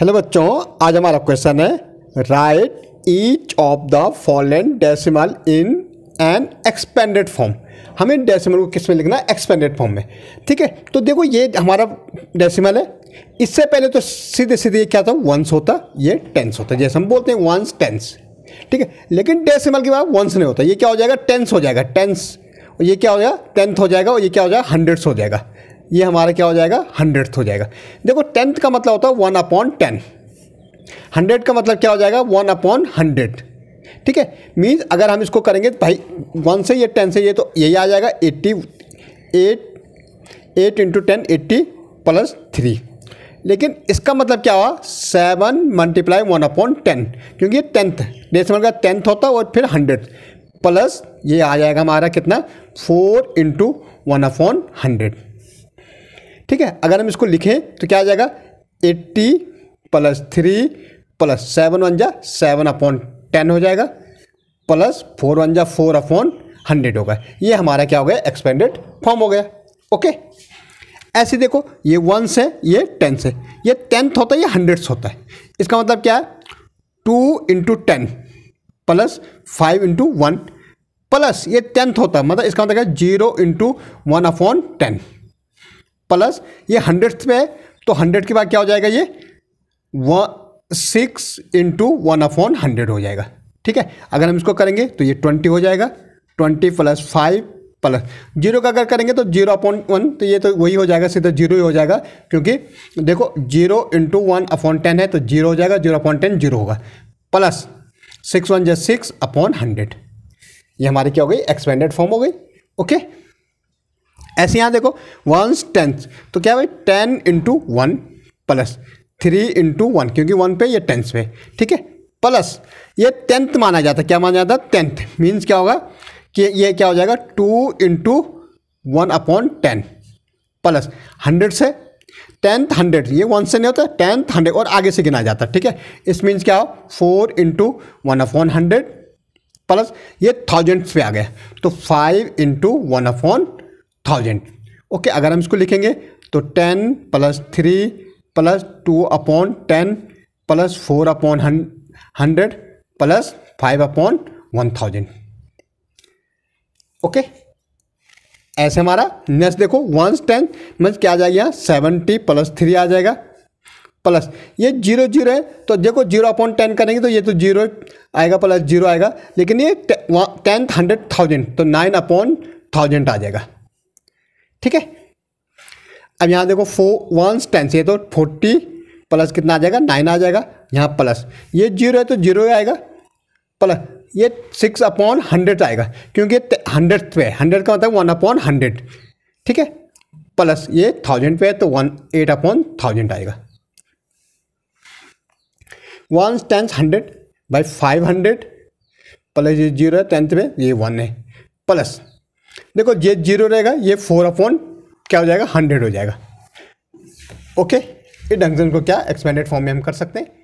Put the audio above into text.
hello बच्चों आज हमारा क्वेश्चन है write each of the following decimal in an expanded form हमें डेसिमल को किस में लिखना है एक्सपेंडेड फॉर्म में ठीक है तो देखो ये हमारा डेसिमल है इससे पहले तो सीधे सीधे ये क्या था वंस होता ये टेंस होता जैसे हम बोलते हैं वंस टेंस ठीक है लेकिन डेसिमल के बाद वंस नहीं होता ये क्या हो जाएगा टेंस हो जाएगा टेंस ये क्या हो जाएगा टेंथ हो जाएगा और ये क्या हो जाएगा हंड्रेड्स हो जाएगा ये हमारा क्या हो जाएगा हंड्रेड हो जाएगा देखो टेंथ का मतलब होता है वन अपॉन टेन हंड्रेड का मतलब क्या हो जाएगा वन अपॉन हंड्रेड ठीक है मीन्स अगर हम इसको करेंगे तो भाई वन से ये टेन से ये तो यही आ जाएगा eighty eight eight into ten eighty plus three लेकिन इसका मतलब क्या हुआ seven multiply one upon ten क्योंकि ये टेंथ डेसिमल का टेंथ होता है और फिर हंड्रेड प्लस ये आ जाएगा हमारा कितना four into one upon hundred ठीक है अगर हम इसको लिखें तो क्या आ जाएगा eighty plus three plus seven one जा सेवन अपॉन टेन हो जाएगा प्लस फोर वन जा फोर अपॉन हंड्रेड होगा ये हमारा क्या हो गया एक्सपेंडेड फॉर्म हो गया ओके ऐसे देखो ये वंस है ये टेंस है ये टेंथ होता है ये हंड्रेड्स होता है इसका मतलब क्या है two into ten plus five into one plus ये टेंथ होता है मतलब इसका मतलब क्या zero into one upon ten plus ये हंड्रेड पे है तो हंड्रेड के बाद क्या हो जाएगा ये one six into one upon hundred हो जाएगा ठीक है अगर हम इसको करेंगे तो ये ट्वेंटी हो जाएगा twenty plus five plus zero का अगर करेंगे तो जीरो अपॉइंट वन तो ये तो वही हो जाएगा सीधा जीरो ही हो जाएगा क्योंकि देखो zero into one upon ten है तो जीरो हो जाएगा जीरो अपॉइंट टेन जीरो होगा प्लस सिक्स वन जै सिक्स अपॉन हंड्रेड ये हमारी क्या हो गई एक्सपेंडेड फॉर्म हो गई ओके ऐसे यहाँ देखो वंस टेंथ तो क्या भाई ten into one plus three into one क्योंकि वन पे ये टेंथ पे ठीक है प्लस ये टेंथ माना जाता है क्या माना जाता है टेंथ मीन्स क्या होगा कि ये क्या हो जाएगा two into one upon ten plus hundred से टेंथ हंड्रेड ये वन से नहीं होता टेंथ हंड्रेड और आगे से गिना जाता है ठीक है इस मीन्स क्या हो four into one upon hundred plus ये थाउजेंड्स पे आ गया तो five into one upon thousand okay अगर हम इसको लिखेंगे तो ten plus three plus two upon ten plus four upon hundred plus five upon one thousand okay ऐसे हमारा नेक्स्ट देखो वन टेन मीन्स क्या आ जाएगा सेवेंटी प्लस थ्री आ जाएगा प्लस ये जीरो जीरो है तो देखो जीरो अपॉन टेन करेंगे तो ये तो जीरो आएगा प्लस जीरो आएगा लेकिन ये टेंथ हंड्रेड थाउजेंड तो नाइन अपॉन थाउजेंड आ जाएगा ठीक है अब यहाँ देखो फोर वन टेन से तो फोर्टी प्लस कितना आ जाएगा नाइन आ जाएगा यहाँ प्लस ये जीरो है तो जीरो आएगा प्लस ये सिक्स अपॉन हंड्रेड आएगा क्योंकि हंड्रेड पे हंड्रेड का मतलब वन अपॉन हंड्रेड ठीक है प्लस ये थाउजेंड पे है तो वन एट अपॉन थाउजेंड आएगा one tens hundred by five hundred plus ये जीरो है टेंथ पे ये वन है प्लस देखो ये जीरो रहेगा ये फोर अपॉन क्या हो जाएगा हंड्रेड हो जाएगा ओके इस डंक्शन को क्या एक्सपेंडेड फॉर्म में हम कर सकते हैं